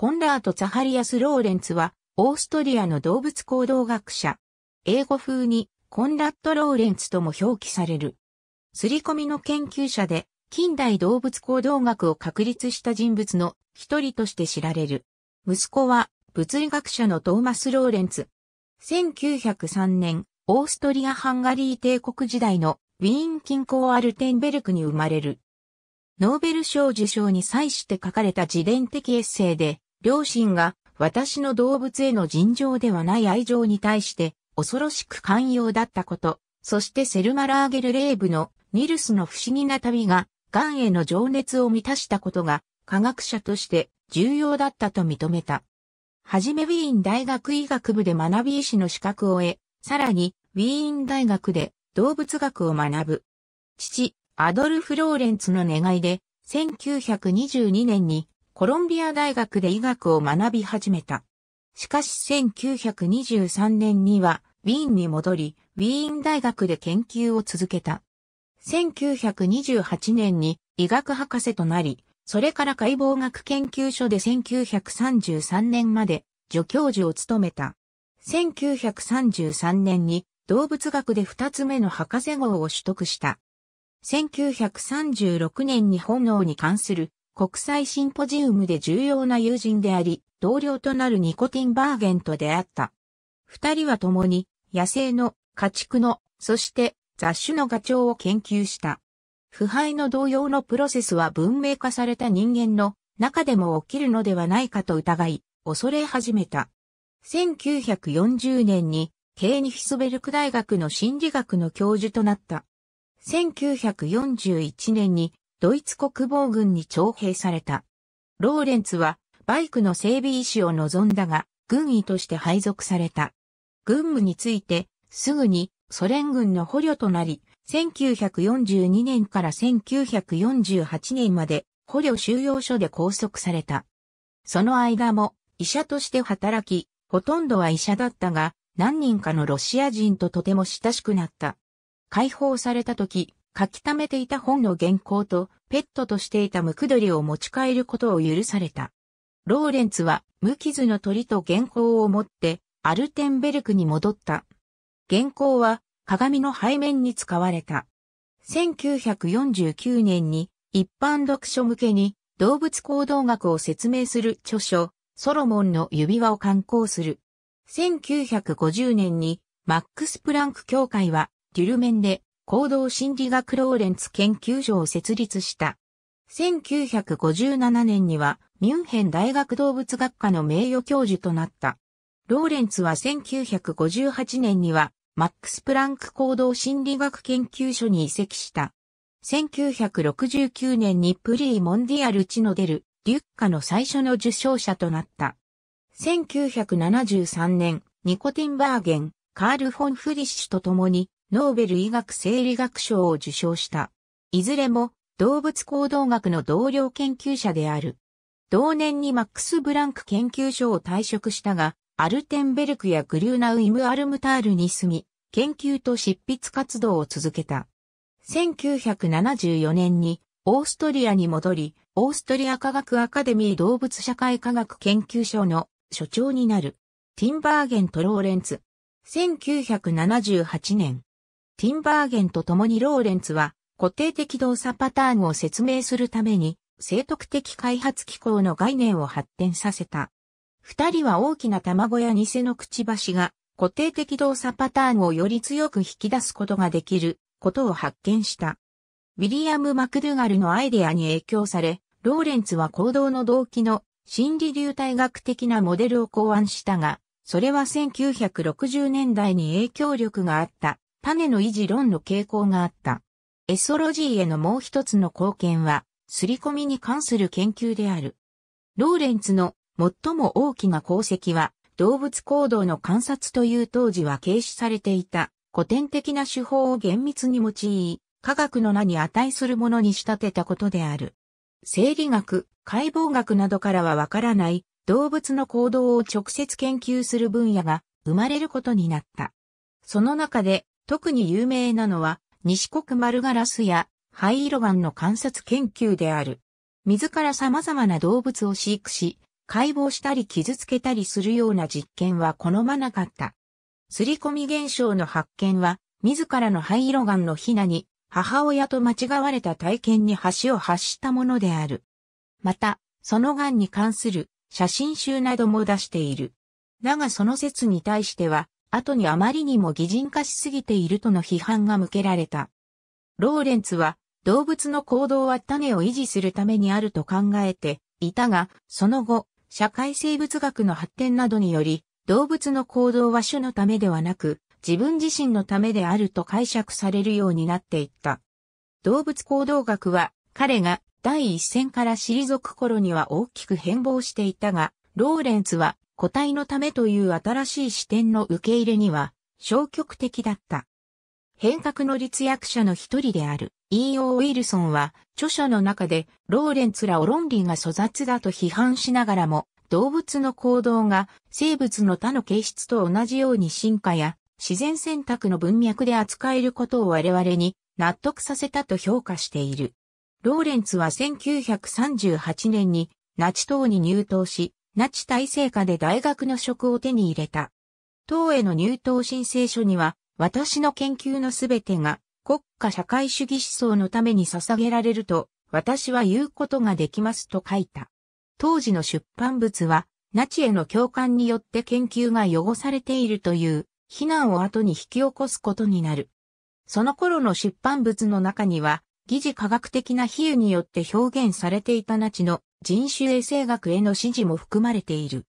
コンラート・ザハリアス・ローレンツは、オーストリアの動物行動学者。英語風に、コンラット・ローレンツとも表記される。すり込みの研究者で、近代動物行動学を確立した人物の一人として知られる。息子は、物理学者のトーマス・ローレンツ。1903年、オーストリア・ハンガリー帝国時代のウィーン近郊アルテンベルクに生まれる。ノーベル賞受賞に際して書かれた自伝的エッセイで、両親が私の動物への尋常ではない愛情に対して恐ろしく寛容だったこと、そしてセルマ・ラーゲル・レーブのニルスの不思議な旅が、癌への情熱を満たしたことが、科学者として重要だったと認めた。はじめウィーン大学医学部で学び医師の資格を得、さらにウィーン大学で動物学を学ぶ。父、アドルフ・ローレンツの願いで、1922年にコロンビア大学で医学を学び始めた。しかし1923年にはウィーンに戻り、ウィーン大学で研究を続けた。1928年に医学博士となり、それから解剖学研究所で1933年まで助教授を務めた。1933年に動物学で二つ目の博士号を取得した。1936年に本能に関する国際シンポジウムで重要な友人であり、同僚となるニコティンバーゲンと出会った。二人は共に野生の、家畜の、そして雑種のガチョウを研究した。腐敗の同様のプロセスは文明化された人間の中でも起きるのではないかと疑い、恐れ始めた。1940年にケーニヒスベルク大学の心理学の教授となった。1941年にドイツ国防軍に徴兵された。ローレンツは、バイクの整備医師を望んだが、軍医として配属された。軍務について、すぐにソ連軍の捕虜となり、1942年から1948年まで捕虜収容所で拘束された。その間も医者として働き、ほとんどは医者だったが、何人かのロシア人ととても親しくなった。解放された時、書き溜めていた本の原稿とペットとしていたムクドリを持ち帰ることを許された。ローレンツは無傷の鳥と原稿を持ってアルテンベルクに戻った。原稿は鏡の背面に使われた。1949年に一般読書向けに動物行動学を説明する著書、ソロモンの指輪を刊行する。1950年にマックス・プランク協会はデュルメンで行動心理学ローレンツ研究所を設立した。1957年にはミュンヘン大学動物学科の名誉教授となった。ローレンツは1958年にはマックス・プランク行動心理学研究所に移籍した。1969年にプリー・モンディアル・チノデル、リュッカの最初の受賞者となった。1973年、ニコティンバーゲン、カール・フォン・フリッシュと共にノーベル医学生理学賞を受賞した。いずれも動物行動学の同僚研究者である。同年にマックス・ブランク研究所を退職したが、アルテンベルクやグリューナウ・イム・アルムタールに住み、研究と執筆活動を続けた。1974年にオーストリアに戻り、オーストリア科学アカデミー動物社会科学研究所の所長になる。ティンバーゲントローレンツ。1978年、ティンバーゲンと共にローレンツは固定的動作パターンを説明するために生徳的開発機構の概念を発展させた。二人は大きな卵や偽のくちばしが固定的動作パターンをより強く引き出すことができることを発見した。ウィリアム・マクドゥガルのアイデアに影響され、ローレンツは行動の動機の心理流体学的なモデルを考案したが、それは1960年代に影響力があった種の維持論の傾向があった。エソロジーへのもう一つの貢献は、刷り込みに関する研究である。ローレンツの最も大きな功績は、動物行動の観察という当時は軽視されていた古典的な手法を厳密に用い、科学の名に値するものに仕立てたことである。生理学、解剖学などからはわからない動物の行動を直接研究する分野が生まれることになった。その中で特に有名なのは、西国丸ガラスや灰色岩の観察研究である。自ら様々な動物を飼育し、解剖したり傷つけたりするような実験は好まなかった。すり込み現象の発見は、自らの灰色岩のヒナに、母親と間違われた体験に橋を発したものである。また、その癌に関する写真集なども出している。だがその説に対しては、後にあまりにも擬人化しすぎているとの批判が向けられた。ローレンツは動物の行動は種を維持するためにあると考えていたが、その後、社会生物学の発展などにより、動物の行動は種のためではなく、自分自身のためであると解釈されるようになっていった。動物行動学は、彼が第一線から退く頃には大きく変貌していたが、ローレンツは個体のためという新しい視点の受け入れには消極的だった。変革の立役者の一人である E.O. ウィルソンは著書の中でローレンツらを論理が粗雑だと批判しながらも動物の行動が生物の他の形質と同じように進化や自然選択の文脈で扱えることを我々に納得させたと評価している。ローレンツは1938年にナチ党に入党し、那智大成科で大学の職を手に入れた。党への入党申請書には、私の研究のすべてが国家社会主義思想のために捧げられると、私は言うことができますと書いた。当時の出版物は、那智への共感によって研究が汚されているという、非難を後に引き起こすことになる。その頃の出版物の中には、疑似科学的な比喩によって表現されていた那智の人種衛生学への支持も含まれている。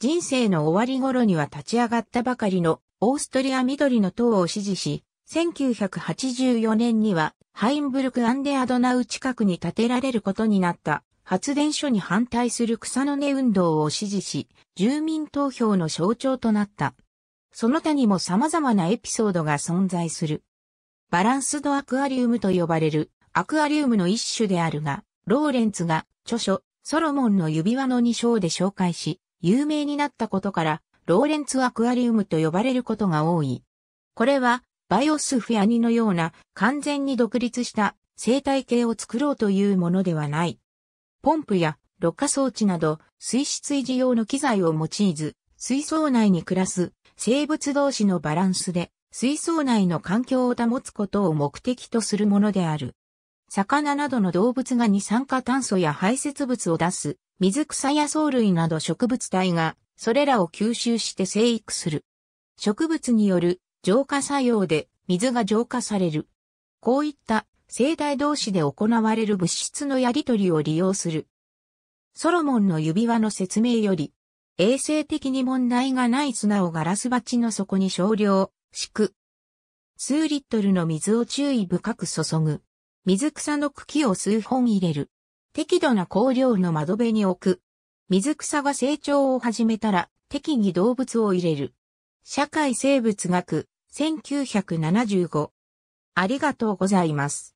人生の終わり頃には立ち上がったばかりのオーストリア緑の党を支持し、1984年にはハインブルク・アンデ・アドナウ近くに建てられることになった発電所に反対する草の根運動を支持し、住民投票の象徴となった。その他にも様々なエピソードが存在する。バランスドアクアリウムと呼ばれるアクアリウムの一種であるが、ローレンツが著書、ソロモンの指輪の2章で紹介し、有名になったことから、ローレンツアクアリウムと呼ばれることが多い。これは、バイオスフィアニのような完全に独立した生態系を作ろうというものではない。ポンプやろ過装置など水質維持用の機材を用いず、水槽内に暮らす生物同士のバランスで水槽内の環境を保つことを目的とするものである。魚などの動物が二酸化炭素や排泄物を出す、水草や藻類など植物体が、それらを吸収して生育する。植物による浄化作用で水が浄化される。こういった生体同士で行われる物質のやり取りを利用する。ソロモンの指輪の説明より、衛生的に問題がない砂をガラス鉢の底に少量、敷く。数リットルの水を注意深く注ぐ。水草の茎を数本入れる。適度な香料の窓辺に置く。水草が成長を始めたら、適宜動物を入れる。社会生物学、1975。ありがとうございます。